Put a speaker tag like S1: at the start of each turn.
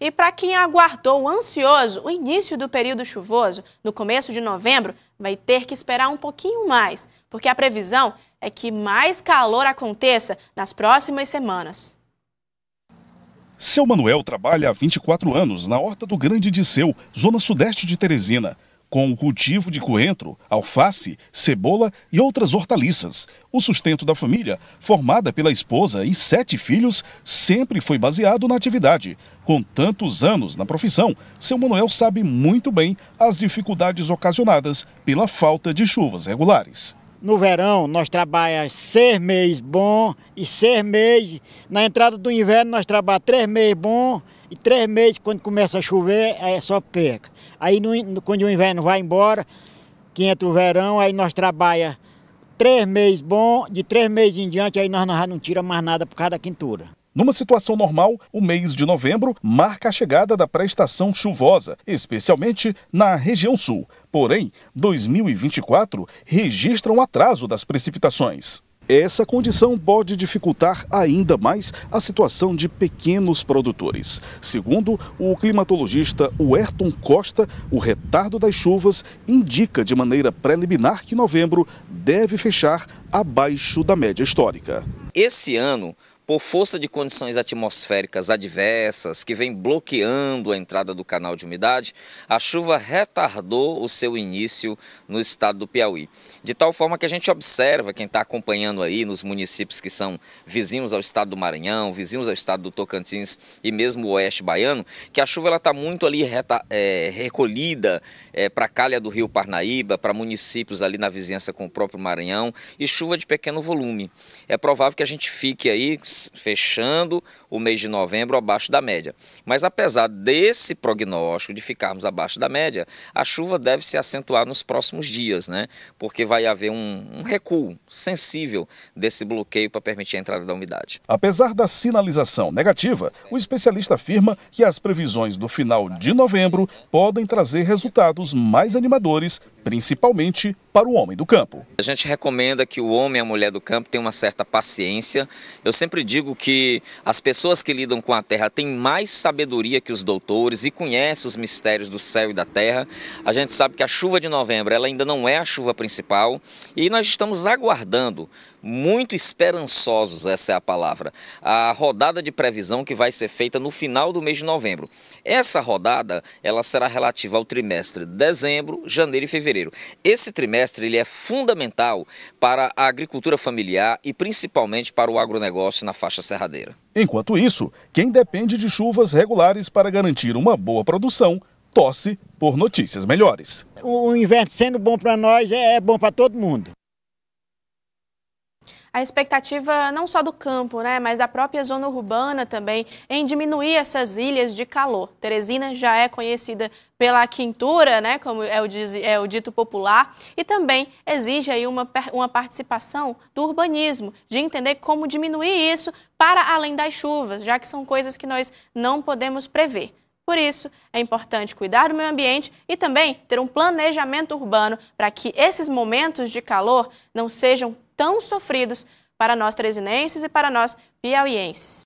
S1: E para quem aguardou ansioso o início do período chuvoso, no começo de novembro, vai ter que esperar um pouquinho mais, porque a previsão é que mais calor aconteça nas próximas semanas.
S2: Seu Manuel trabalha há 24 anos na Horta do Grande Disseu, zona sudeste de Teresina. Com o cultivo de coentro, alface, cebola e outras hortaliças, o sustento da família, formada pela esposa e sete filhos, sempre foi baseado na atividade. Com tantos anos na profissão, seu Manuel sabe muito bem as dificuldades ocasionadas pela falta de chuvas regulares.
S3: No verão, nós trabalhamos seis meses bom e seis meses. Na entrada do inverno, nós trabalhamos três meses bom e três meses, quando começa a chover, é só perca. Aí no, quando o inverno vai embora, que entra o verão, aí nós trabalha três meses bom, de três meses em diante, aí nós não, tira mais nada por causa da quintura.
S2: Numa situação normal, o mês de novembro marca a chegada da pré-estação chuvosa, especialmente na região sul. Porém, 2024 registra um atraso das precipitações. Essa condição pode dificultar ainda mais a situação de pequenos produtores. Segundo o climatologista Werton Costa, o retardo das chuvas indica de maneira preliminar que novembro deve fechar abaixo da média histórica.
S4: Esse ano por força de condições atmosféricas adversas que vem bloqueando a entrada do canal de umidade, a chuva retardou o seu início no estado do Piauí. De tal forma que a gente observa, quem está acompanhando aí nos municípios que são vizinhos ao estado do Maranhão, vizinhos ao estado do Tocantins e mesmo o Oeste Baiano, que a chuva está muito ali reta, é, recolhida é, para a calha do rio Parnaíba, para municípios ali na vizinhança com o próprio Maranhão, e chuva de pequeno volume. É provável que a gente fique aí fechando o mês de novembro abaixo da média. Mas apesar desse prognóstico de ficarmos abaixo da média, a chuva deve se acentuar nos próximos dias, né? Porque vai haver um, um recuo sensível desse bloqueio para permitir a entrada da umidade.
S2: Apesar da sinalização negativa, o especialista afirma que as previsões do final de novembro podem trazer resultados mais animadores, principalmente para o homem do campo.
S4: A gente recomenda que o homem e a mulher do campo tenham uma certa paciência. Eu sempre digo digo que as pessoas que lidam com a terra têm mais sabedoria que os doutores e conhecem os mistérios do céu e da terra. A gente sabe que a chuva de novembro ela ainda não é a chuva principal e nós estamos aguardando, muito esperançosos, essa é a palavra, a rodada de previsão que vai ser feita no final do mês de novembro. Essa rodada ela será relativa ao trimestre dezembro, janeiro e fevereiro. Esse trimestre ele é fundamental para a agricultura familiar e principalmente para o agronegócio na na faixa serradeira.
S2: Enquanto isso, quem depende de chuvas regulares para garantir uma boa produção, tosse por notícias melhores.
S3: O inverno sendo bom para nós é, é bom para todo mundo
S1: a expectativa não só do campo, né, mas da própria zona urbana também, em diminuir essas ilhas de calor. Teresina já é conhecida pela quintura, né, como é o, diz, é o dito popular, e também exige aí uma, uma participação do urbanismo, de entender como diminuir isso para além das chuvas, já que são coisas que nós não podemos prever. Por isso, é importante cuidar do meio ambiente e também ter um planejamento urbano para que esses momentos de calor não sejam tão sofridos para nós trezinenses e para nós piauienses.